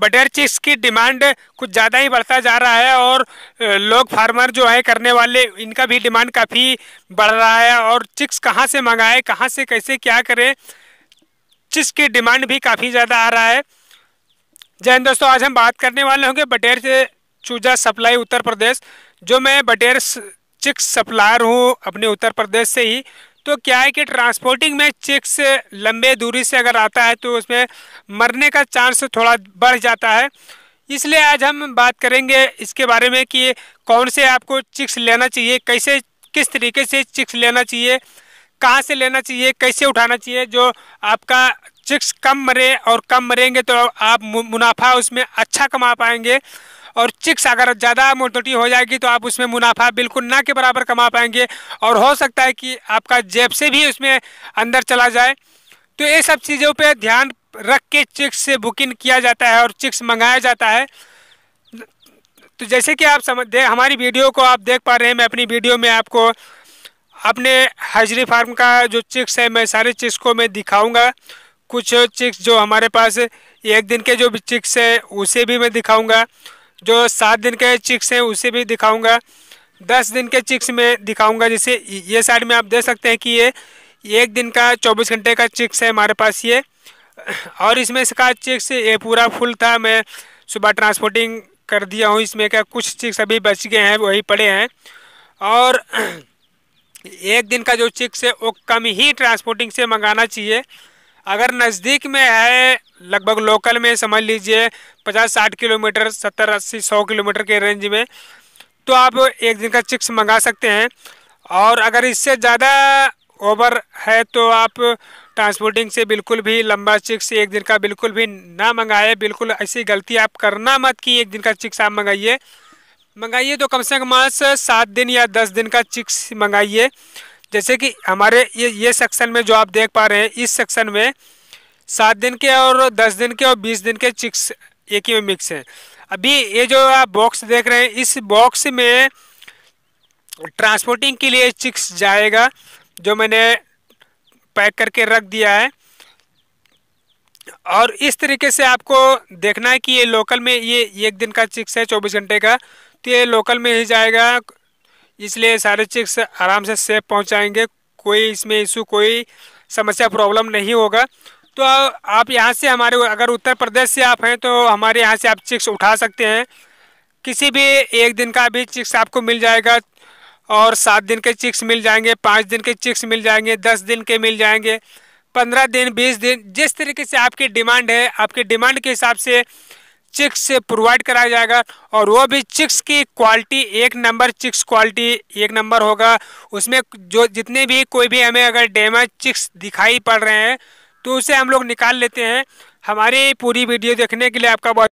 बटेर चिक्स की डिमांड कुछ ज़्यादा ही बढ़ता जा रहा है और लोग फार्मर जो है करने वाले इनका भी डिमांड काफ़ी बढ़ रहा है और चिक्स कहाँ से मंगाए कहाँ से कैसे क्या करें चिप्स की डिमांड भी काफ़ी ज़्यादा आ रहा है जय दोस्तों आज हम बात करने वाले होंगे बटेर से चूजा सप्लाई उत्तर प्रदेश जो मैं बटेर चिक्स सप्लायर हूँ अपने उत्तर प्रदेश से ही तो क्या है कि ट्रांसपोर्टिंग में चिक्स लंबे दूरी से अगर आता है तो उसमें मरने का चांस थोड़ा बढ़ जाता है इसलिए आज हम बात करेंगे इसके बारे में कि कौन से आपको चिक्स लेना चाहिए कैसे किस तरीके से चिक्स लेना चाहिए कहाँ से लेना चाहिए कैसे उठाना चाहिए जो आपका चिक्स कम मरे और कम मरेंगे तो आप मुनाफा उसमें अच्छा कमा पाएंगे और चिक्स अगर ज़्यादा मोटी हो जाएगी तो आप उसमें मुनाफा बिल्कुल ना के बराबर कमा पाएंगे और हो सकता है कि आपका जेब से भी उसमें अंदर चला जाए तो ये सब चीज़ों पर ध्यान रख के चिक्स से बुकिंग किया जाता है और चिक्स मंगाया जाता है तो जैसे कि आप समझ दे हमारी वीडियो को आप देख पा रहे हैं मैं अपनी वीडियो में आपको अपने हजरी फार्म का जो चिक्स है मैं सारे चिक्स को मैं दिखाऊंगा कुछ चिक्स जो हमारे पास एक दिन के जो भी चिक्स है उसे भी मैं दिखाऊंगा जो सात दिन के चिक्स हैं उसे भी दिखाऊंगा दस दिन के चिक्स में दिखाऊंगा जैसे ये साइड में आप देख सकते हैं कि ये एक दिन का चौबीस घंटे का चिक्स है हमारे पास ये और इसमें इसका चिक्स ये पूरा फुल था मैं सुबह ट्रांसपोर्टिंग कर दिया हूँ इसमें क्या कुछ चिक्स अभी बच गए हैं वही पड़े हैं और एक दिन का जो चिक्स है वो कम ही ट्रांसपोर्टिंग से मंगाना चाहिए अगर नज़दीक में है लगभग लोकल में समझ लीजिए पचास साठ किलोमीटर सत्तर अस्सी सौ किलोमीटर के रेंज में तो आप एक दिन का चिक्स मंगा सकते हैं और अगर इससे ज़्यादा ओवर है तो आप ट्रांसपोर्टिंग से बिल्कुल भी लंबा चिक्स एक दिन का बिल्कुल भी ना मंगाए बिल्कुल ऐसी गलती आप करना मत कि एक दिन का चिक्स आप मंगाइए मंगाइए तो कम से कम सात दिन या दस दिन का चिक्स मंगाइए जैसे कि हमारे ये ये सेक्शन में जो आप देख पा रहे हैं इस सेक्शन में सात दिन के और दस दिन के और बीस दिन के चिक्स एक ही में मिक्स हैं अभी ये जो आप बॉक्स देख रहे हैं इस बॉक्स में ट्रांसपोर्टिंग के लिए चिक्स जाएगा जो मैंने पैक करके रख दिया है और इस तरीके से आपको देखना है कि ये लोकल में ये एक दिन का चिक्स है चौबीस घंटे का तो ये लोकल में ही जाएगा इसलिए सारे चिक्स आराम से सेफ पहुंचाएंगे कोई इसमें इशू कोई समस्या प्रॉब्लम नहीं होगा तो आप यहाँ से हमारे अगर उत्तर प्रदेश से आप हैं तो हमारे यहाँ से आप चिक्स उठा सकते हैं किसी भी एक दिन का भी चिक्स आपको मिल जाएगा और सात दिन के चिक्स मिल जाएंगे पाँच दिन के चिक्स मिल जाएंगे दस दिन के मिल जाएंगे पंद्रह दिन बीस दिन जिस तरीके से आपकी डिमांड है आपकी डिमांड के हिसाब से चिक्स से प्रोवाइड कराया जाएगा और वो भी चिक्स की क्वालिटी एक नंबर चिक्स क्वालिटी एक नंबर होगा उसमें जो जितने भी कोई भी हमें अगर डैमेज चिक्स दिखाई पड़ रहे हैं तो उसे हम लोग निकाल लेते हैं हमारी पूरी वीडियो देखने के लिए आपका बहुत